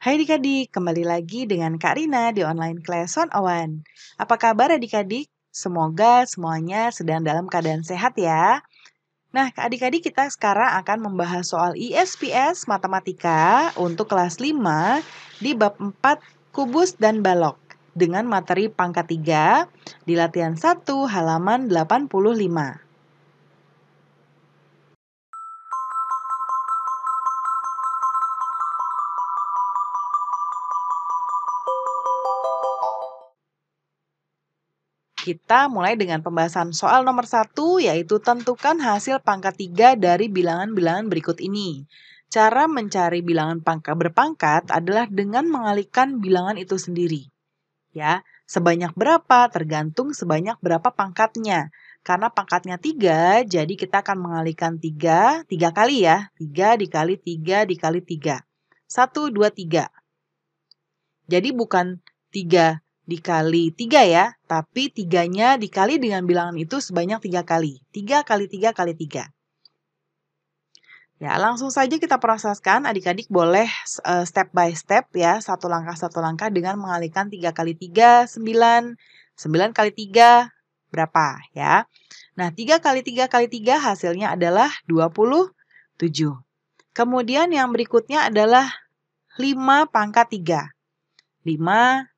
Hai adik-adik, kembali lagi dengan Kak Rina di Online Class Awan. Apa kabar adik-adik? Ya Semoga semuanya sedang dalam keadaan sehat ya. Nah, adik-adik kita sekarang akan membahas soal ISPS Matematika untuk kelas 5 di bab 4 Kubus dan Balok dengan materi pangkat 3 di latihan 1 halaman 85. Kita mulai dengan pembahasan soal nomor satu, yaitu tentukan hasil pangkat tiga dari bilangan-bilangan berikut ini. Cara mencari bilangan pangkat berpangkat adalah dengan mengalihkan bilangan itu sendiri. Ya, sebanyak berapa tergantung sebanyak berapa pangkatnya. Karena pangkatnya tiga, jadi kita akan mengalihkan tiga, tiga kali ya. tiga dikali tiga dikali tiga. Satu dua tiga. Jadi bukan tiga dikali tiga ya, tapi tiganya dikali dengan bilangan itu sebanyak tiga kali. tiga kali tiga kali tiga. Ya, langsung saja kita proseskan. Adik-adik boleh e, step by step ya, satu langkah satu langkah dengan mengalihkan tiga kali tiga sembilan sembilan kali tiga berapa ya. Nah, tiga kali tiga kali tiga hasilnya adalah 27. Kemudian yang berikutnya adalah 5 pangkat tiga 5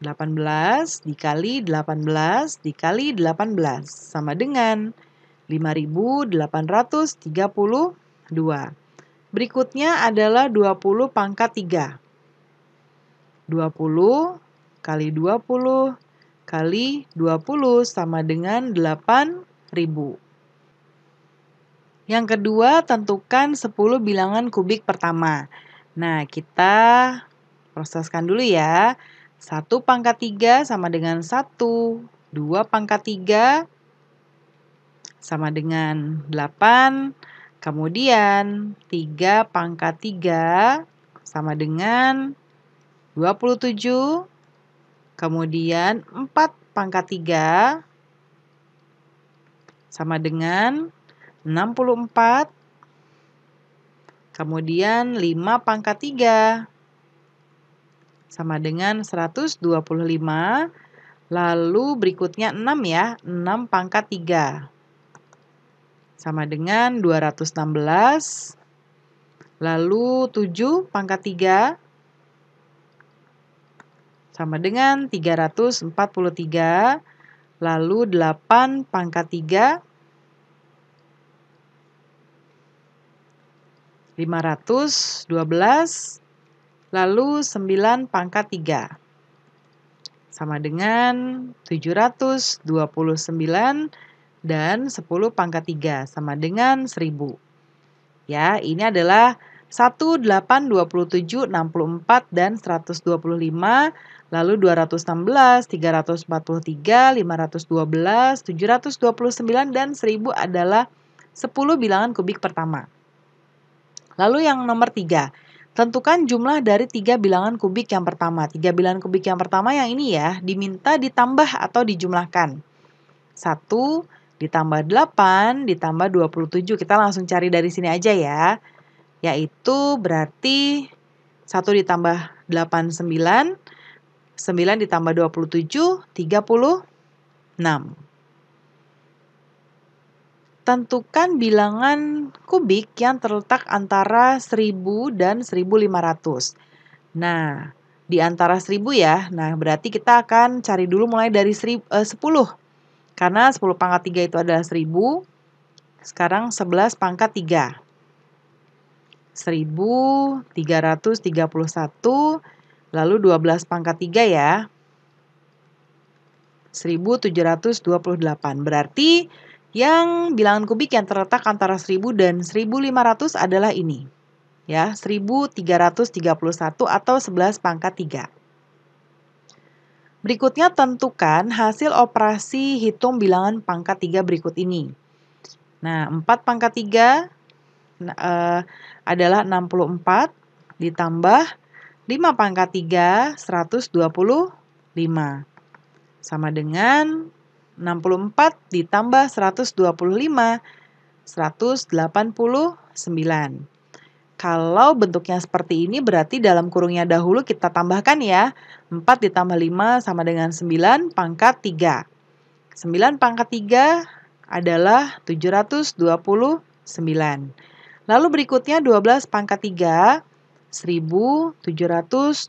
18 dikali 18 dikali 18 sama dengan 5832. Berikutnya adalah 20 pangkat 3. 20 kali 20 kali 20 sama dengan 8000. Yang kedua, tentukan 10 bilangan kubik pertama. Nah, kita proseskan dulu ya. 1 pangkat 3 sama dengan 1. 2 pangkat 3 sama dengan 8. Kemudian 3 pangkat 3 sama dengan 27. Kemudian 4 pangkat 3 sama dengan 64. Kemudian 5 pangkat 3 sama dengan 125. Lalu berikutnya 6 ya, 6 pangkat 3. Sama dengan 216. Lalu 7 pangkat 3 sama dengan 343. Lalu 8 pangkat 3 512 Lalu 9 pangkat 3 sama dengan 729 dan 10 pangkat 3 sama dengan 1000. Ya, ini adalah 1, 8, 27, 64, dan 125, lalu 216, 343, 512, 729, dan 1000 adalah 10 bilangan kubik pertama. Lalu yang nomor 3, Tentukan jumlah dari tiga bilangan kubik yang pertama. Tiga bilangan kubik yang pertama yang ini ya, diminta ditambah atau dijumlahkan. Satu ditambah delapan ditambah dua puluh tujuh Kita langsung cari dari sini aja ya. Yaitu berarti satu ditambah delapan sembilan sembilan ditambah dua puluh tujuh tiga puluh enam. Tentukan bilangan kubik yang terletak antara 1000 dan 1500. Nah, di antara 1000 ya. Nah, berarti kita akan cari dulu mulai dari 10. Eh, Karena 10 pangkat 3 itu adalah 1000. Sekarang 11 pangkat 3. 1331 lalu 12 pangkat 3 ya. 1728. Berarti yang bilangan kubik yang terletak antara 1000 dan 1500 adalah ini. Ya, 1331 atau 11 pangkat 3. Berikutnya tentukan hasil operasi hitung bilangan pangkat 3 berikut ini. Nah, 4 pangkat 3 eh, adalah 64 ditambah 5 pangkat 3 125 sama dengan 64 ditambah 125, 189. Kalau bentuknya seperti ini berarti dalam kurungnya dahulu kita tambahkan ya. 4 ditambah 5 sama dengan 9 pangkat 3. 9 pangkat 3 adalah 729. Lalu berikutnya 12 pangkat 3, 1728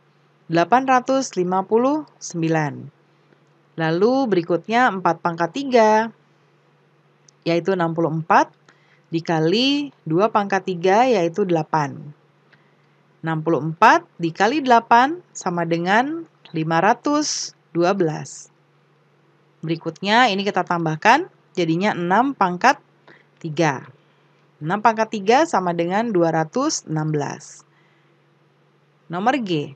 859. Lalu berikutnya 4 pangkat 3, yaitu 64 dikali 2 pangkat 3, yaitu 8. 64 dikali 8 sama dengan 512. Berikutnya ini kita tambahkan jadinya 6 pangkat 3. 6 pangkat 3 sama dengan 216. Nomor G,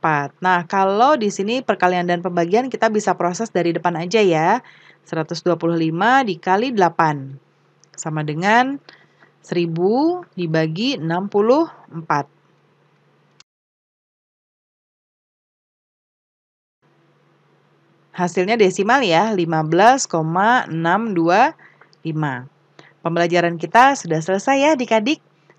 4. Nah, kalau di sini perkalian dan pembagian kita bisa proses dari depan aja ya. 125 dikali 8. Sama dengan 1000 dibagi 64. Hasilnya desimal ya, 15,625. Pembelajaran kita sudah selesai ya adik-adik.